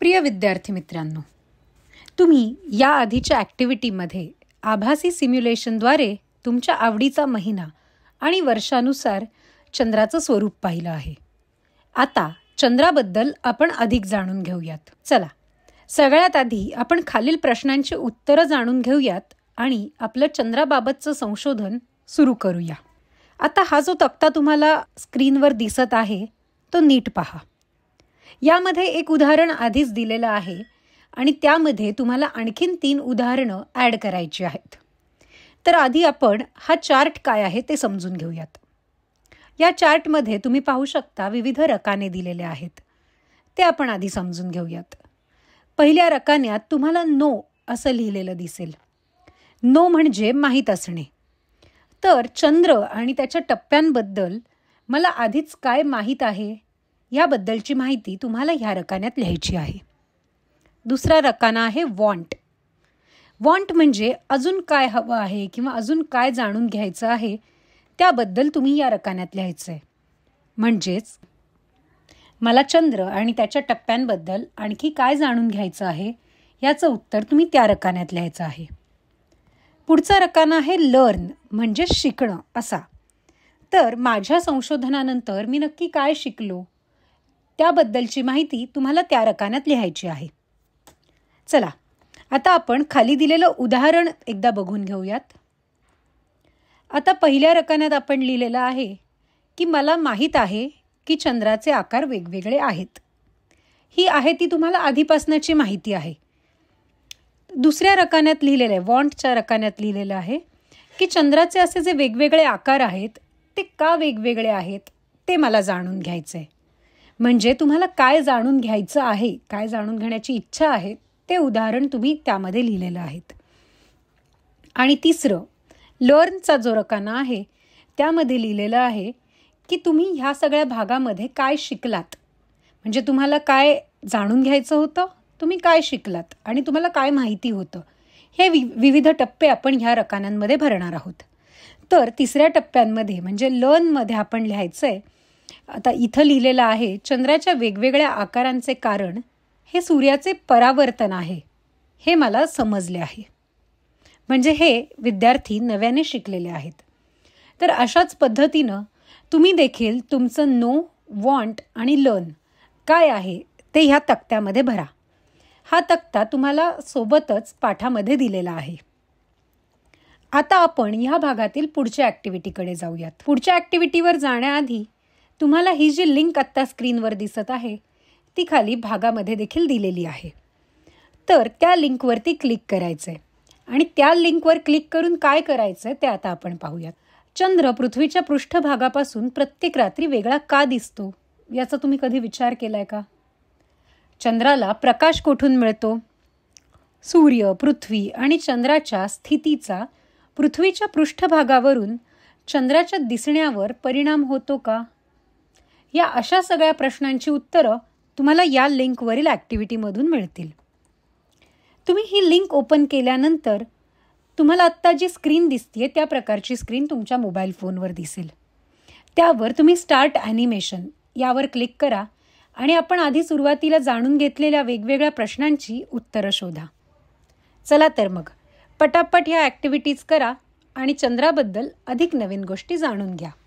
प्रिय विद्यार्थी मित्रांनो तुम्ही या आधीच्या ॲक्टिव्हिटीमध्ये आभासी सिम्युलेशनद्वारे तुमच्या आवडीचा महिना आणि वर्षानुसार चंद्राचं स्वरूप पाहिलं आहे आता चंद्राबद्दल आपण अधिक जाणून घेऊयात चला सगळ्यात आधी आपण खालील प्रश्नांची उत्तरं जाणून घेऊयात आणि आपलं चंद्राबाबतचं संशोधन सुरू करूया आता हा जो तक्ता तुम्हाला स्क्रीनवर दिसत आहे तो नीट पहा यामध्ये एक उदाहरण आधीच दिलेलं आहे आणि त्यामध्ये तुम्हाला आणखीन तीन उदाहरणं ॲड करायची आहेत तर आधी आपण हा चार्ट काय आहे ते समजून घेऊयात या चार्टमध्ये तुम्ही पाहू शकता विविध रकाने दिलेले आहेत ते आपण आधी समजून घेऊयात पहिल्या रकान्यात तुम्हाला नो असं लिहिलेलं दिसेल नो म्हणजे माहीत असणे तर चंद्र आणि त्याच्या टप्प्यांबद्दल मला आधीच काय माहीत आहे याबद्दलची माहिती तुम्हाला ह्या रकान्यात लिहायची आहे दुसरा रकाना आहे वॉन्ट वॉन्ट म्हणजे अजून काय हवं आहे किंवा अजून काय जाणून घ्यायचं आहे त्याबद्दल तुम्ही या रकान्यात लिहायचं आहे म्हणजेच मला चंद्र आणि त्याच्या टप्प्यांबद्दल आणखी काय जाणून घ्यायचं आहे याचं उत्तर तुम्ही त्या रकान्यात लिहायचं आहे पुढचा रकाना आहे लर्न म्हणजे शिकणं असा तर माझ्या संशोधनानंतर मी नक्की काय शिकलो त्याबद्दलची माहिती तुम्हाला त्या रकान्यात लिहायची आहे चला आता आपण खाली दिलेलं उदाहरण एकदा बघून घेऊयात आता पहिल्या रकान्यात आपण लिहिलेलं आहे की मला माहीत आहे की चंद्राचे आकार वेगवेगळे आहेत ही आहे ती तुम्हाला आधीपासनाची माहिती आहे दुसऱ्या रकान्यात लिहिलेलं आहे वॉन्टच्या रकान्यात लिहिलेलं आहे की चंद्राचे असे जे वेगवेगळे आकार आहेत ते का वेगवेगळे आहेत ते मला जाणून घ्यायचं आहे म्हणजे तुम्हाला काय जाणून घ्यायचं आहे काय जाणून घेण्याची इच्छा आहे ते उदाहरण तुम्ही त्यामध्ये लिहिलेलं आहेत आणि तिसरं लर्नचा जो रकाना आहे त्यामध्ये लिहिलेलं आहे की तुम्ही ह्या सगळ्या भागामध्ये काय शिकलात म्हणजे तुम्हाला काय जाणून घ्यायचं होतं तुम्ही काय शिकलात आणि तुम्हाला काय माहिती होतं हे वि विविध टप्पे आपण ह्या रकानांमध्ये भरणार आहोत तर तिसऱ्या टप्प्यांमध्ये म्हणजे लर्नमध्ये आपण लिहायचं आहे आता इथं लिहिलेलं आहे चंद्राच्या वेगवेगळ्या आकारांचे कारण हे सूर्याचे परावर्तन आहे हे मला समजले आहे म्हणजे हे विद्यार्थी नव्याने शिकलेले आहेत तर अशाच पद्धतीनं तुम्ही देखील तुमचं नो वॉन्ट आणि लर्न काय आहे ते ह्या तक्त्यामध्ये भरा हा तक्ता तुम्हाला सोबतच पाठामध्ये दिलेला आहे आता आपण ह्या भागातील पुढच्या ॲक्टिव्हिटीकडे जाऊयात पुढच्या ॲक्टिव्हिटीवर जाण्याआधी तुम्हाला ही जी लिंक आत्ता स्क्रीनवर दिसत आहे ती खाली भागामध्ये देखील दिलेली आहे तर त्या लिंकवरती क्लिक करायचं आहे आणि त्या लिंकवर क्लिक करून काय करायचं ते आता आपण पाहूयात चंद्र पृथ्वीच्या पृष्ठभागापासून प्रत्येक रात्री वेगळा का दिसतो याचा तुम्ही कधी विचार केला आहे का चंद्राला प्रकाश कोठून मिळतो सूर्य पृथ्वी आणि चंद्राच्या स्थितीचा पृथ्वीच्या पृष्ठभागावरून चंद्राच्या दिसण्यावर परिणाम होतो का या अशा सगळ्या प्रश्नांची उत्तरं तुम्हाला या लिंकवरील ॲक्टिव्हिटीमधून मिळतील तुम्ही ही लिंक ओपन केल्यानंतर तुम्हाला आत्ता जी स्क्रीन दिसते त्या प्रकारची स्क्रीन तुमच्या मोबाईल फोनवर दिसेल त्यावर तुम्ही स्टार्ट ॲनिमेशन यावर क्लिक करा आणि आपण आधी सुरुवातीला जाणून घेतलेल्या वेगवेगळ्या प्रश्नांची उत्तरं शोधा चला तर मग पटापट ह्या ॲक्टिव्हिटीज करा आणि चंद्राबद्दल अधिक नवीन गोष्टी जाणून घ्या